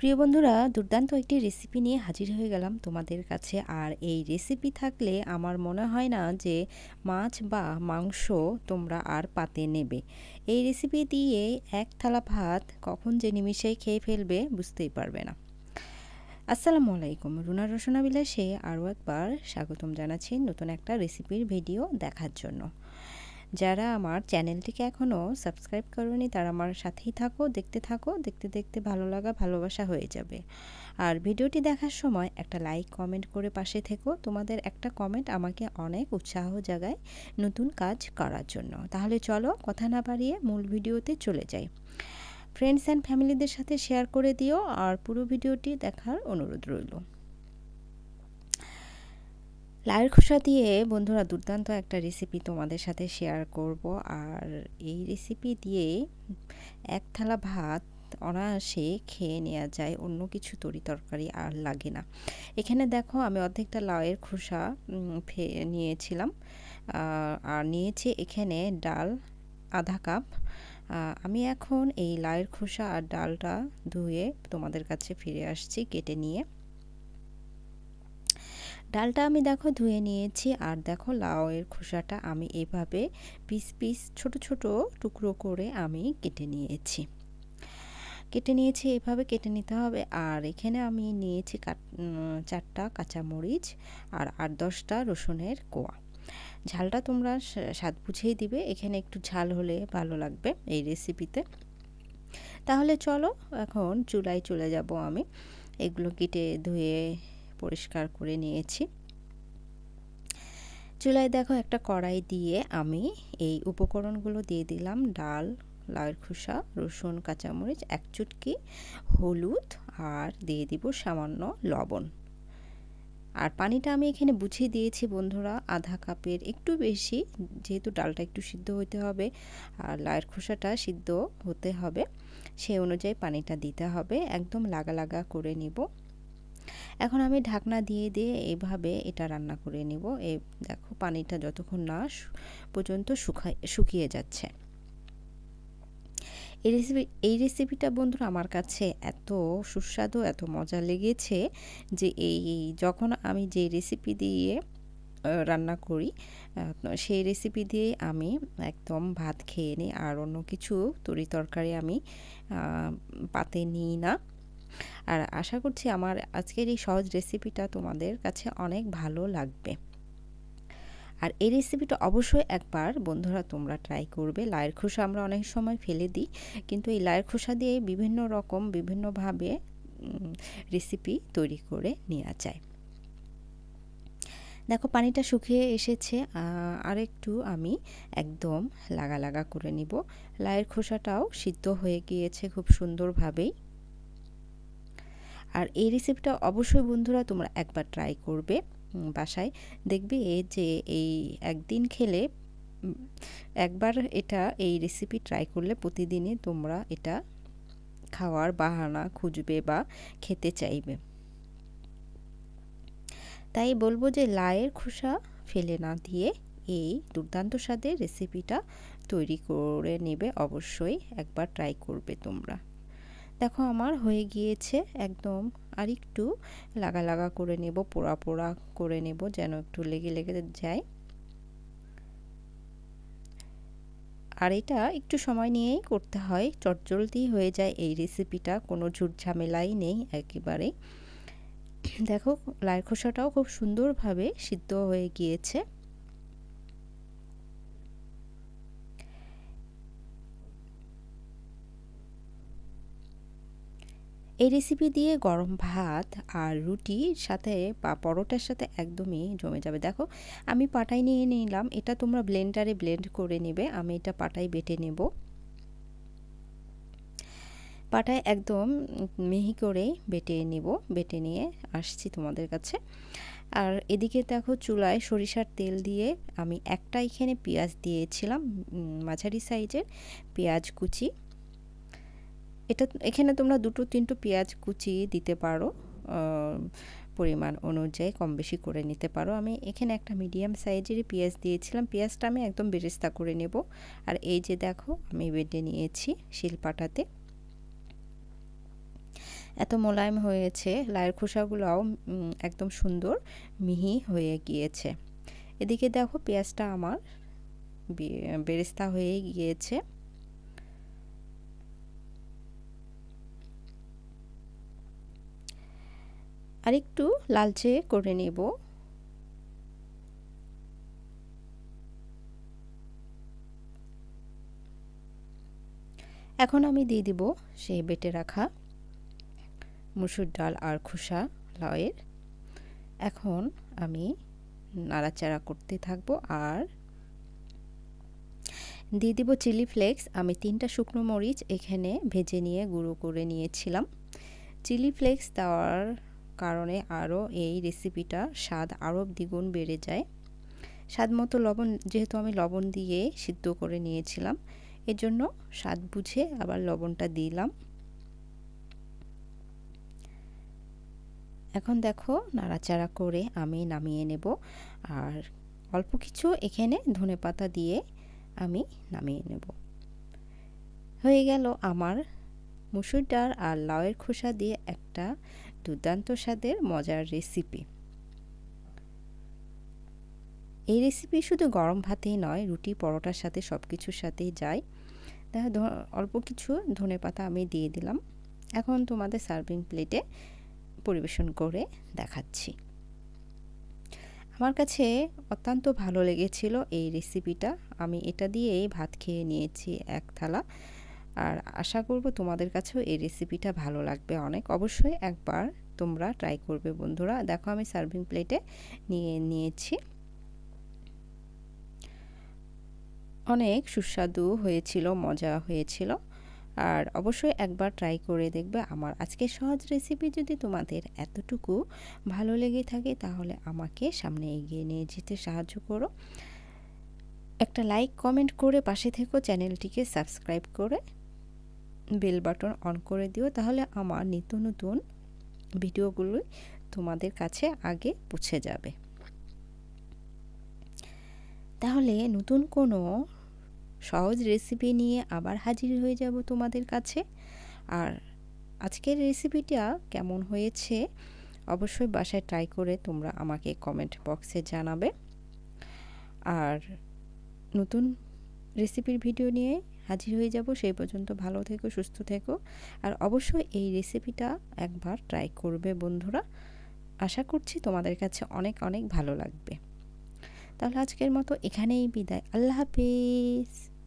প্রিয় বন্ধুরা দুর্দান্ত একটি রেসিপি নিয়ে হাজির হয়ে গেলাম তোমাদের কাছে আর এই রেসিপি থাকলে আমার মনে হয় না যে মাছ বা মাংস তোমরা আর পাতে নেবে এই রেসিপি দিয়ে এক থালা ভাত কখন যে নিমিশে খেয়ে ফেলবে বুঝতেই পারবে না আসসালামু আলাইকুম রুনা রসনা বিলাসে আরও একবার স্বাগতম জানাচ্ছি নতুন একটা রেসিপির ভিডিও দেখার জন্য যারা আমার চ্যানেলটিকে এখনও সাবস্ক্রাইব করনি তারা আমার সাথেই থাকো দেখতে থাকো দেখতে দেখতে ভালো লাগা ভালোবাসা হয়ে যাবে আর ভিডিওটি দেখার সময় একটা লাইক কমেন্ট করে পাশে থেকো তোমাদের একটা কমেন্ট আমাকে অনেক উৎসাহ জাগায় নতুন কাজ করার জন্য তাহলে চলো কথা না বাড়িয়ে মূল ভিডিওতে চলে যাই ফ্রেন্ডস অ্যান্ড ফ্যামিলিদের সাথে শেয়ার করে দিও আর পুরো ভিডিওটি দেখার অনুরোধ রইল লায়ের খোসা দিয়ে বন্ধুরা দুর্দান্ত একটা রেসিপি তোমাদের সাথে শেয়ার করব আর এই রেসিপি দিয়ে এক থালা ভাত অনায়াসে খেয়ে নেওয়া যায় অন্য কিছু তরি তরকারি আর লাগে না এখানে দেখো আমি অর্ধেকটা লাউয়ের খোসা নিয়েছিলাম আর নিয়েছি এখানে ডাল আধা কাপ আমি এখন এই লাউয়ের খোসা আর ডালটা ধুয়ে তোমাদের কাছে ফিরে আসছি কেটে নিয়ে ডালটা আমি দেখো ধুয়ে নিয়েছি আর দেখো লাউয়ের খোসাটা আমি এভাবে পিস পিস ছোট ছোট টুকরো করে আমি কেটে নিয়েছি কেটে নিয়েছি এভাবে কেটে নিতে হবে আর এখানে আমি নিয়েছি চারটা কাঁচামরিচ আর আট দশটা রসুনের কোয়া ঝালটা তোমরা স্বাদ বুঝেই দিবে এখানে একটু ঝাল হলে ভালো লাগবে এই রেসিপিতে তাহলে চলো এখন চুলায় চলে যাব আমি এগুলো কেটে ধুয়ে পরিষ্কার করে নিয়েছি চুলায় দেখো একটা কড়াই দিয়ে আমি এই উপকরণগুলো দিয়ে দিলাম ডাল লাউয়ের খোসা রসুন কাঁচামরিচ এক চুটকি হলুদ আর দিয়ে দিব সামান্য লবণ আর পানিটা আমি এখানে বুঝিয়ে দিয়েছি বন্ধুরা আধা কাপের একটু বেশি যেহেতু ডালটা একটু সিদ্ধ হতে হবে আর লায়ের খোসাটা সিদ্ধ হতে হবে সেই অনুযায়ী পানিটা দিতে হবে একদম লাগা লাগা করে নিব এখন আমি ঢাকনা দিয়ে দিয়ে এইভাবে এটা রান্না করে নেব এই দেখো পানিটা যতক্ষণ না পর্যন্ত শুকায় শুকিয়ে যাচ্ছে এই রেসিপি এই রেসিপিটা বন্ধুরা আমার কাছে এত সুস্বাদু এত মজা লেগেছে যে এই যখন আমি যে রেসিপি দিয়ে রান্না করি সেই রেসিপি দিয়ে আমি একদম ভাত খেয়ে নিই আর অন্য কিছু তরি তরকারি আমি পাতে নিই না আর আশা করছি আমার আজকের এই সহজ রেসিপিটা তোমাদের কাছে অনেক ভালো লাগবে আর এই রেসিপিটা অবশ্যই একবার বন্ধুরা তোমরা ট্রাই করবে লায়ের খোসা আমরা অনেক সময় ফেলে দিই কিন্তু এই লায়ের খোসা দিয়ে বিভিন্ন রকম বিভিন্নভাবে রেসিপি তৈরি করে নেওয়া যায় দেখো পানিটা শুকিয়ে এসেছে আর একটু আমি একদম লাগা লাগা করে নিব লায়ের খোসাটাও সিদ্ধ হয়ে গিয়েছে খুব সুন্দরভাবেই আর এই রেসিপিটা অবশ্যই বন্ধুরা তোমরা একবার ট্রাই করবে বাসায় দেখবে যে এই একদিন খেলে একবার এটা এই রেসিপি ট্রাই করলে প্রতিদিনই তোমরা এটা খাওয়ার বাহানা খুঁজবে বা খেতে চাইবে তাই বলবো যে লায়ের খোসা ফেলে না দিয়ে এই দুর্দান্ত স্বাদের রেসিপিটা তৈরি করে নেবে অবশ্যই একবার ট্রাই করবে তোমরা দেখো আমার হয়ে গিয়েছে একদম আর একটু লাগা লাগা করে নেব পোড়া পোড়া করে নেব যেন একটু লেগে লেগে যায় আর এটা একটু সময় নিয়েই করতে হয় চটজলদি হয়ে যায় এই রেসিপিটা কোনো ঝুট ঝামেলাই নেই একেবারেই দেখো লাই খোসাটাও খুব সুন্দরভাবে সিদ্ধ হয়ে গিয়েছে এই রেসিপি দিয়ে গরম ভাত আর রুটির সাথে বা পরোটার সাথে একদমই জমে যাবে দেখো আমি পাটাই নিয়ে নিলাম এটা তোমরা ব্লেন্ডারে ব্লেন্ড করে নেবে আমি এটা পাটাই বেটে নেব পাটায় একদম মিহি করে বেটে নেব বেটে নিয়ে আসছি তোমাদের কাছে আর এদিকে দেখো চুলায় সরিষার তেল দিয়ে আমি একটা এখানে পেঁয়াজ দিয়েছিলাম মাঝারি সাইজের পেঁয়াজ কুচি এটা এখানে তোমরা দুটো তিনটো পেঁয়াজ কুচিয়ে দিতে পারো পরিমাণ অনুযায়ী কম বেশি করে নিতে পারো আমি এখানে একটা মিডিয়াম সাইজেরই পেঁয়াজ দিয়েছিলাম পেঁয়াজটা আমি একদম বেরেস্তা করে নেব আর এই যে দেখো আমি বেটে নিয়েছি শিলপাটাতে এত মোলায়েম হয়েছে লায়ের খোসাগুলোও একদম সুন্দর মিহি হয়ে গিয়েছে এদিকে দেখো পেঁয়াজটা আমার বেরেস্তা হয়ে গিয়েছে আরেকটু লালচে করে নেব এখন আমি দিয়ে দিব সে বেটে রাখা মুসুর ডাল আর খোসা লয়ের এখন আমি নাড়াচাড়া করতে থাকবো আর দিয়ে দিব চিলি ফ্লেক্স আমি তিনটা শুকনো মরিচ এখানে ভেজে নিয়ে গুঁড়ো করে নিয়েছিলাম চিলি ফ্লেক্স দেওয়ার কারণে আরও এই রেসিপিটা স্বাদ আরও দ্বিগুণ বেড়ে যায় স্বাদ মতো লবণ যেহেতু আমি লবণ দিয়ে সিদ্ধ করে নিয়েছিলাম এর স্বাদ বুঝে আবার লবণটা দিলাম এখন দেখো নাড়াচাড়া করে আমি নামিয়ে নেব আর অল্প কিছু এখানে ধনে পাতা দিয়ে আমি নামিয়ে নেব হয়ে গেল আমার মুসুর ডাল আর লাউয়ের খোসা দিয়ে একটা দুর্দান্ত স্বাদের মজার রেসিপি এই রেসিপি শুধু গরম ভাতেই নয় রুটি পরোটার সাথে সব কিছুর সাথেই যায় দেখা অল্প কিছু ধনে পাতা আমি দিয়ে দিলাম এখন তোমাদের সার্ভিং প্লেটে পরিবেশন করে দেখাচ্ছি আমার কাছে অত্যন্ত ভালো লেগেছিল এই রেসিপিটা আমি এটা দিয়েই ভাত খেয়ে নিয়েছি এক থালা আর আশা করব তোমাদের কাছেও এই রেসিপিটা ভালো লাগবে অনেক অবশ্যই একবার তোমরা ট্রাই করবে বন্ধুরা দেখো আমি সার্ভিং প্লেটে নিয়ে নিয়েছি অনেক সুস্বাদু হয়েছিল মজা হয়েছিল আর অবশ্যই একবার ট্রাই করে দেখবে আমার আজকে সহজ রেসিপি যদি তোমাদের এতটুকু ভালো লেগে থাকে তাহলে আমাকে সামনে এগিয়ে নিয়ে যেতে সাহায্য করো একটা লাইক কমেন্ট করে পাশে থেকো চ্যানেলটিকে সাবস্ক্রাইব করে বেল বাটন অন করে দিও তাহলে আমার নিত্য নতুন ভিডিওগুলোই তোমাদের কাছে আগে পৌঁছে যাবে তাহলে নতুন কোনো সহজ রেসিপি নিয়ে আবার হাজির হয়ে যাব তোমাদের কাছে আর আজকের রেসিপিটা কেমন হয়েছে অবশ্যই বাসায় ট্রাই করে তোমরা আমাকে কমেন্ট বক্সে জানাবে আর নতুন রেসিপির ভিডিও নিয়ে হাজির হয়ে যাব সেই পর্যন্ত ভালো থেকো সুস্থ থেকো আর অবশ্যই এই রেসিপিটা একবার ট্রাই করবে বন্ধুরা আশা করছি তোমাদের কাছে অনেক অনেক ভালো লাগবে তাহলে আজকের মতো এখানেই বিদায় আল্লাহ হাফিজ